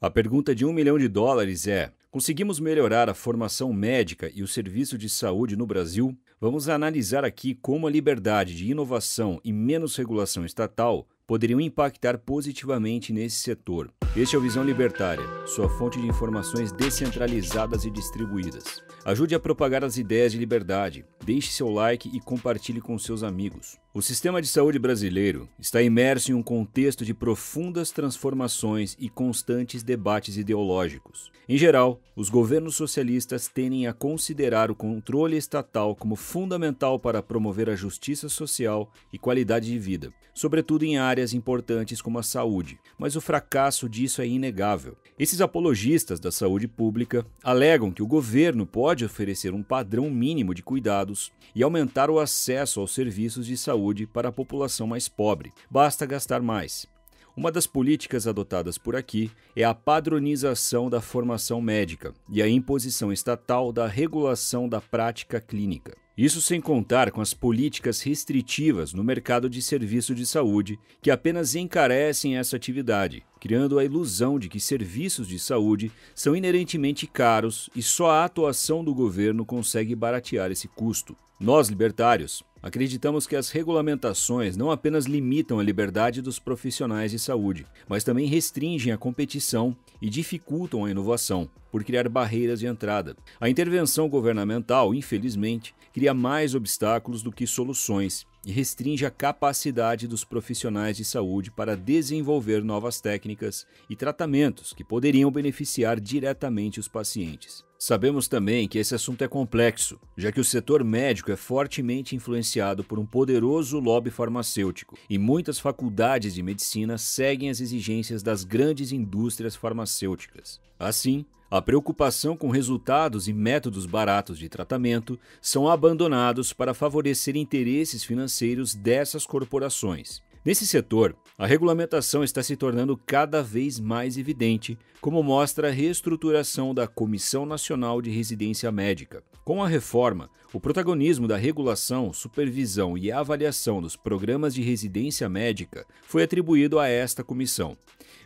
A pergunta de um milhão de dólares é: conseguimos melhorar a formação médica e o serviço de saúde no Brasil? Vamos analisar aqui como a liberdade de inovação e menos regulação estatal poderiam impactar positivamente nesse setor. Este é o Visão Libertária, sua fonte de informações descentralizadas e distribuídas. Ajude a propagar as ideias de liberdade, deixe seu like e compartilhe com seus amigos. O sistema de saúde brasileiro está imerso em um contexto de profundas transformações e constantes debates ideológicos. Em geral, os governos socialistas tendem a considerar o controle estatal como fundamental para promover a justiça social e qualidade de vida, sobretudo em áreas importantes como a saúde. Mas o fracasso disso é inegável. Esses apologistas da saúde pública alegam que o governo pode oferecer um padrão mínimo de cuidados e aumentar o acesso aos serviços de saúde saúde para a população mais pobre. Basta gastar mais. Uma das políticas adotadas por aqui é a padronização da formação médica e a imposição estatal da regulação da prática clínica. Isso sem contar com as políticas restritivas no mercado de serviço de saúde, que apenas encarecem essa atividade, criando a ilusão de que serviços de saúde são inerentemente caros e só a atuação do governo consegue baratear esse custo. Nós, libertários, Acreditamos que as regulamentações não apenas limitam a liberdade dos profissionais de saúde, mas também restringem a competição e dificultam a inovação, por criar barreiras de entrada. A intervenção governamental, infelizmente, cria mais obstáculos do que soluções e restringe a capacidade dos profissionais de saúde para desenvolver novas técnicas e tratamentos que poderiam beneficiar diretamente os pacientes. Sabemos também que esse assunto é complexo, já que o setor médico é fortemente influenciado por um poderoso lobby farmacêutico e muitas faculdades de medicina seguem as exigências das grandes indústrias farmacêuticas. Assim, a preocupação com resultados e métodos baratos de tratamento são abandonados para favorecer interesses financeiros dessas corporações. Nesse setor, a regulamentação está se tornando cada vez mais evidente, como mostra a reestruturação da Comissão Nacional de Residência Médica. Com a reforma, o protagonismo da regulação, supervisão e avaliação dos programas de residência médica foi atribuído a esta comissão.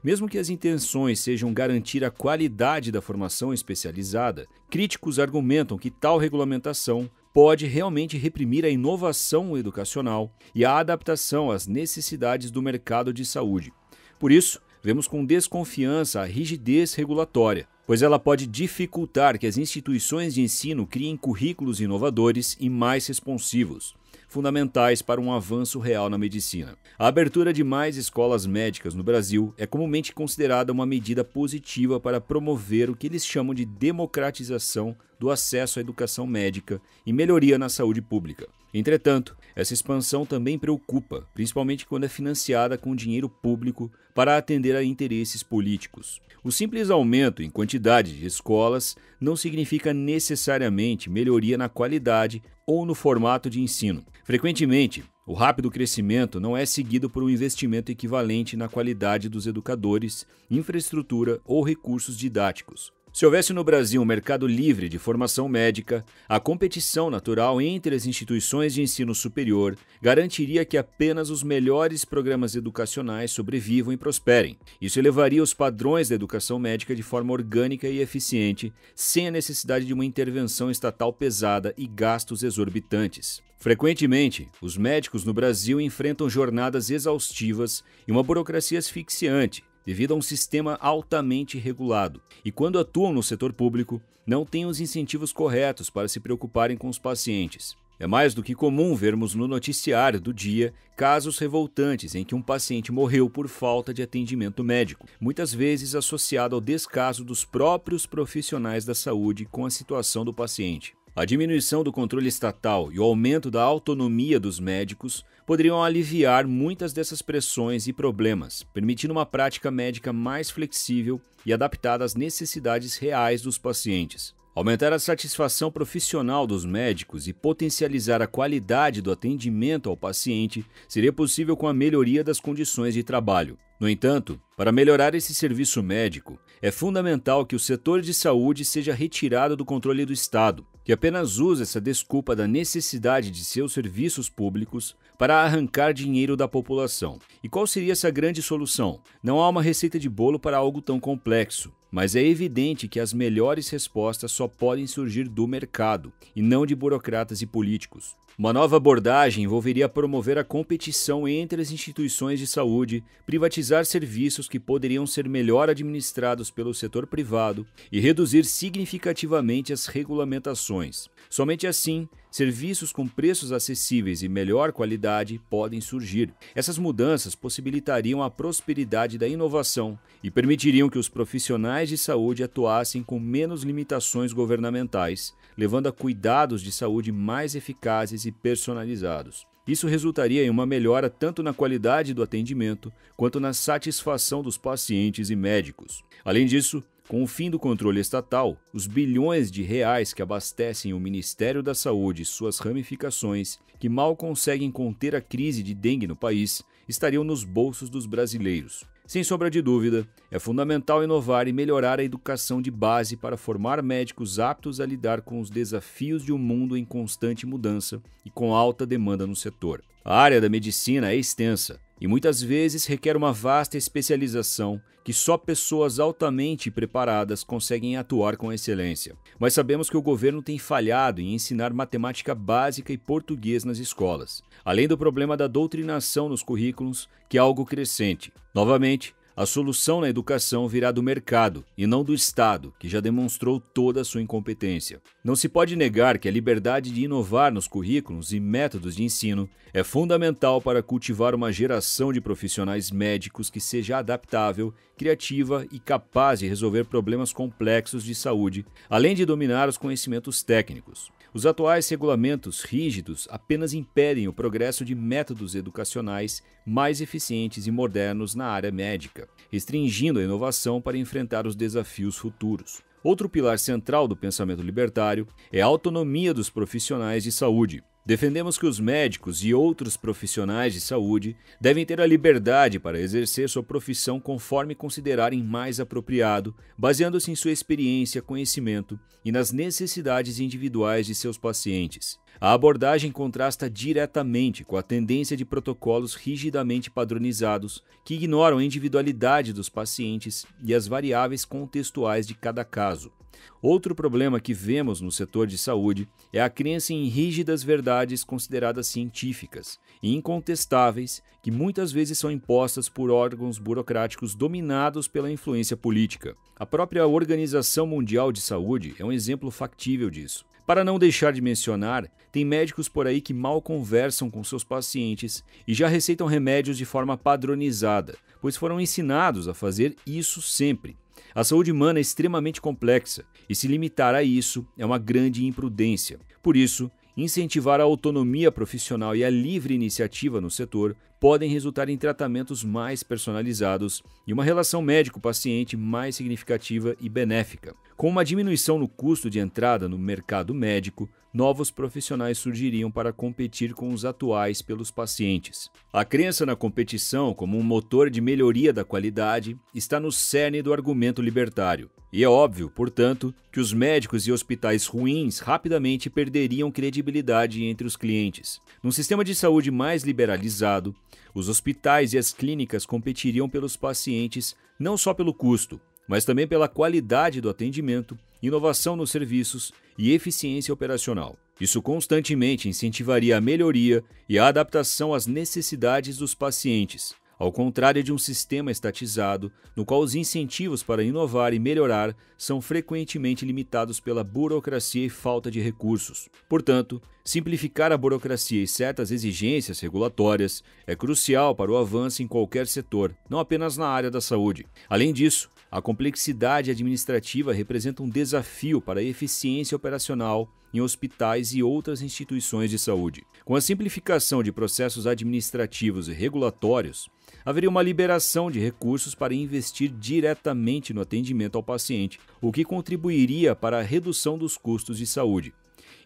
Mesmo que as intenções sejam garantir a qualidade da formação especializada, críticos argumentam que tal regulamentação pode realmente reprimir a inovação educacional e a adaptação às necessidades do mercado de saúde. Por isso, vemos com desconfiança a rigidez regulatória, pois ela pode dificultar que as instituições de ensino criem currículos inovadores e mais responsivos fundamentais para um avanço real na medicina. A abertura de mais escolas médicas no Brasil é comumente considerada uma medida positiva para promover o que eles chamam de democratização do acesso à educação médica e melhoria na saúde pública. Entretanto, essa expansão também preocupa, principalmente quando é financiada com dinheiro público para atender a interesses políticos. O simples aumento em quantidade de escolas não significa necessariamente melhoria na qualidade ou no formato de ensino. Frequentemente, o rápido crescimento não é seguido por um investimento equivalente na qualidade dos educadores, infraestrutura ou recursos didáticos. Se houvesse no Brasil um mercado livre de formação médica, a competição natural entre as instituições de ensino superior garantiria que apenas os melhores programas educacionais sobrevivam e prosperem. Isso elevaria os padrões da educação médica de forma orgânica e eficiente, sem a necessidade de uma intervenção estatal pesada e gastos exorbitantes. Frequentemente, os médicos no Brasil enfrentam jornadas exaustivas e uma burocracia asfixiante, devido a um sistema altamente regulado. E quando atuam no setor público, não têm os incentivos corretos para se preocuparem com os pacientes. É mais do que comum vermos no noticiário do dia casos revoltantes em que um paciente morreu por falta de atendimento médico, muitas vezes associado ao descaso dos próprios profissionais da saúde com a situação do paciente. A diminuição do controle estatal e o aumento da autonomia dos médicos poderiam aliviar muitas dessas pressões e problemas, permitindo uma prática médica mais flexível e adaptada às necessidades reais dos pacientes. Aumentar a satisfação profissional dos médicos e potencializar a qualidade do atendimento ao paciente seria possível com a melhoria das condições de trabalho. No entanto, para melhorar esse serviço médico, é fundamental que o setor de saúde seja retirado do controle do Estado, que apenas usa essa desculpa da necessidade de seus serviços públicos para arrancar dinheiro da população. E qual seria essa grande solução? Não há uma receita de bolo para algo tão complexo. Mas é evidente que as melhores respostas só podem surgir do mercado e não de burocratas e políticos. Uma nova abordagem envolveria promover a competição entre as instituições de saúde, privatizar serviços que poderiam ser melhor administrados pelo setor privado e reduzir significativamente as regulamentações. Somente assim serviços com preços acessíveis e melhor qualidade podem surgir. Essas mudanças possibilitariam a prosperidade da inovação e permitiriam que os profissionais de saúde atuassem com menos limitações governamentais, levando a cuidados de saúde mais eficazes e personalizados. Isso resultaria em uma melhora tanto na qualidade do atendimento quanto na satisfação dos pacientes e médicos. Além disso, com o fim do controle estatal, os bilhões de reais que abastecem o Ministério da Saúde e suas ramificações, que mal conseguem conter a crise de dengue no país, estariam nos bolsos dos brasileiros. Sem sombra de dúvida, é fundamental inovar e melhorar a educação de base para formar médicos aptos a lidar com os desafios de um mundo em constante mudança e com alta demanda no setor. A área da medicina é extensa e muitas vezes requer uma vasta especialização que só pessoas altamente preparadas conseguem atuar com excelência. Mas sabemos que o governo tem falhado em ensinar matemática básica e português nas escolas, além do problema da doutrinação nos currículos, que é algo crescente. Novamente, a solução na educação virá do mercado e não do Estado, que já demonstrou toda a sua incompetência. Não se pode negar que a liberdade de inovar nos currículos e métodos de ensino é fundamental para cultivar uma geração de profissionais médicos que seja adaptável, criativa e capaz de resolver problemas complexos de saúde, além de dominar os conhecimentos técnicos. Os atuais regulamentos rígidos apenas impedem o progresso de métodos educacionais mais eficientes e modernos na área médica, restringindo a inovação para enfrentar os desafios futuros. Outro pilar central do pensamento libertário é a autonomia dos profissionais de saúde. Defendemos que os médicos e outros profissionais de saúde devem ter a liberdade para exercer sua profissão conforme considerarem mais apropriado, baseando-se em sua experiência, conhecimento e nas necessidades individuais de seus pacientes. A abordagem contrasta diretamente com a tendência de protocolos rigidamente padronizados, que ignoram a individualidade dos pacientes e as variáveis contextuais de cada caso. Outro problema que vemos no setor de saúde é a crença em rígidas verdades consideradas científicas e incontestáveis, que muitas vezes são impostas por órgãos burocráticos dominados pela influência política. A própria Organização Mundial de Saúde é um exemplo factível disso. Para não deixar de mencionar, tem médicos por aí que mal conversam com seus pacientes e já receitam remédios de forma padronizada, pois foram ensinados a fazer isso sempre. A saúde humana é extremamente complexa e se limitar a isso é uma grande imprudência. Por isso, incentivar a autonomia profissional e a livre iniciativa no setor podem resultar em tratamentos mais personalizados e uma relação médico-paciente mais significativa e benéfica. Com uma diminuição no custo de entrada no mercado médico, novos profissionais surgiriam para competir com os atuais pelos pacientes. A crença na competição como um motor de melhoria da qualidade está no cerne do argumento libertário. E é óbvio, portanto, que os médicos e hospitais ruins rapidamente perderiam credibilidade entre os clientes. Num sistema de saúde mais liberalizado, os hospitais e as clínicas competiriam pelos pacientes não só pelo custo, mas também pela qualidade do atendimento, inovação nos serviços e eficiência operacional. Isso constantemente incentivaria a melhoria e a adaptação às necessidades dos pacientes, ao contrário de um sistema estatizado, no qual os incentivos para inovar e melhorar são frequentemente limitados pela burocracia e falta de recursos. Portanto, Simplificar a burocracia e certas exigências regulatórias é crucial para o avanço em qualquer setor, não apenas na área da saúde. Além disso, a complexidade administrativa representa um desafio para a eficiência operacional em hospitais e outras instituições de saúde. Com a simplificação de processos administrativos e regulatórios, haveria uma liberação de recursos para investir diretamente no atendimento ao paciente, o que contribuiria para a redução dos custos de saúde.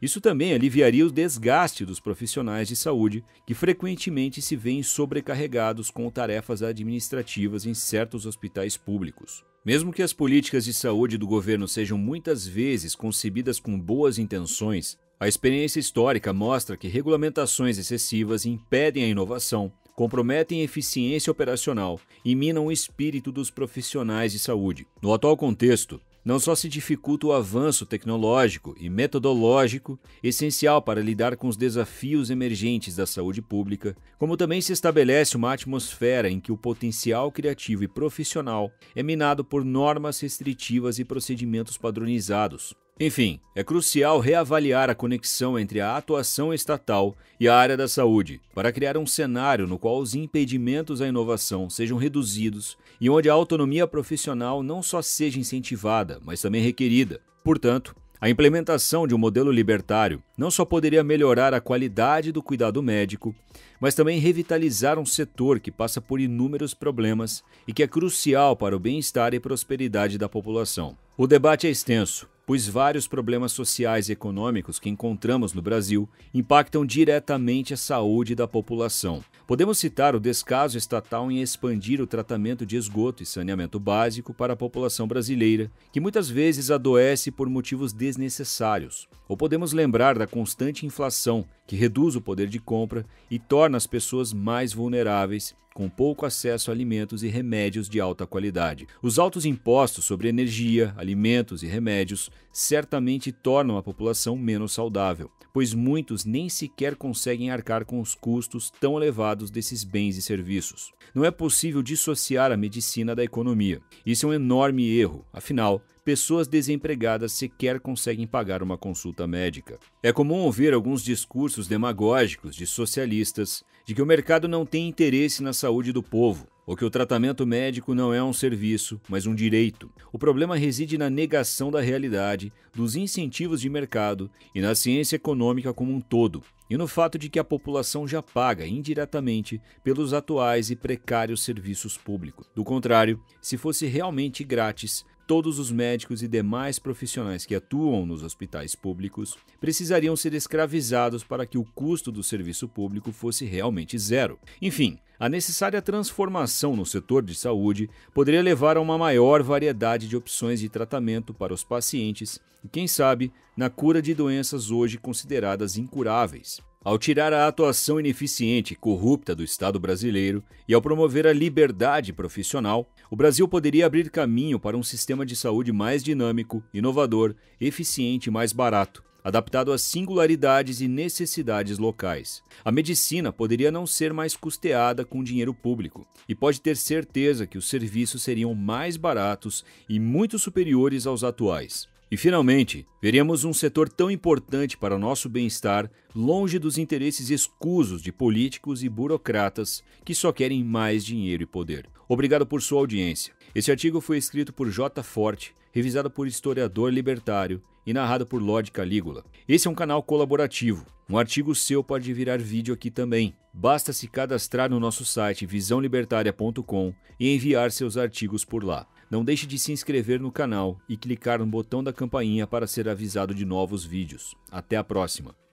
Isso também aliviaria o desgaste dos profissionais de saúde, que frequentemente se veem sobrecarregados com tarefas administrativas em certos hospitais públicos. Mesmo que as políticas de saúde do governo sejam muitas vezes concebidas com boas intenções, a experiência histórica mostra que regulamentações excessivas impedem a inovação, comprometem a eficiência operacional e minam o espírito dos profissionais de saúde. No atual contexto, não só se dificulta o avanço tecnológico e metodológico, essencial para lidar com os desafios emergentes da saúde pública, como também se estabelece uma atmosfera em que o potencial criativo e profissional é minado por normas restritivas e procedimentos padronizados, enfim, é crucial reavaliar a conexão entre a atuação estatal e a área da saúde, para criar um cenário no qual os impedimentos à inovação sejam reduzidos e onde a autonomia profissional não só seja incentivada, mas também requerida. Portanto, a implementação de um modelo libertário não só poderia melhorar a qualidade do cuidado médico, mas também revitalizar um setor que passa por inúmeros problemas e que é crucial para o bem-estar e prosperidade da população. O debate é extenso pois vários problemas sociais e econômicos que encontramos no Brasil impactam diretamente a saúde da população. Podemos citar o descaso estatal em expandir o tratamento de esgoto e saneamento básico para a população brasileira, que muitas vezes adoece por motivos desnecessários. Ou podemos lembrar da constante inflação, que reduz o poder de compra e torna as pessoas mais vulneráveis com pouco acesso a alimentos e remédios de alta qualidade. Os altos impostos sobre energia, alimentos e remédios certamente tornam a população menos saudável, pois muitos nem sequer conseguem arcar com os custos tão elevados desses bens e serviços. Não é possível dissociar a medicina da economia. Isso é um enorme erro, afinal, pessoas desempregadas sequer conseguem pagar uma consulta médica. É comum ouvir alguns discursos demagógicos de socialistas de que o mercado não tem interesse na saúde do povo, ou que o tratamento médico não é um serviço, mas um direito. O problema reside na negação da realidade, dos incentivos de mercado e na ciência econômica como um todo, e no fato de que a população já paga indiretamente pelos atuais e precários serviços públicos. Do contrário, se fosse realmente grátis, todos os médicos e demais profissionais que atuam nos hospitais públicos precisariam ser escravizados para que o custo do serviço público fosse realmente zero. Enfim, a necessária transformação no setor de saúde poderia levar a uma maior variedade de opções de tratamento para os pacientes e, quem sabe, na cura de doenças hoje consideradas incuráveis. Ao tirar a atuação ineficiente e corrupta do Estado brasileiro e ao promover a liberdade profissional, o Brasil poderia abrir caminho para um sistema de saúde mais dinâmico, inovador, eficiente e mais barato, adaptado às singularidades e necessidades locais. A medicina poderia não ser mais custeada com dinheiro público e pode ter certeza que os serviços seriam mais baratos e muito superiores aos atuais. E finalmente, veremos um setor tão importante para o nosso bem-estar longe dos interesses escusos de políticos e burocratas que só querem mais dinheiro e poder. Obrigado por sua audiência. Esse artigo foi escrito por J. Forte, revisado por historiador libertário e narrado por Lord Calígula. Esse é um canal colaborativo. Um artigo seu pode virar vídeo aqui também. Basta se cadastrar no nosso site visãolibertaria.com e enviar seus artigos por lá. Não deixe de se inscrever no canal e clicar no botão da campainha para ser avisado de novos vídeos. Até a próxima!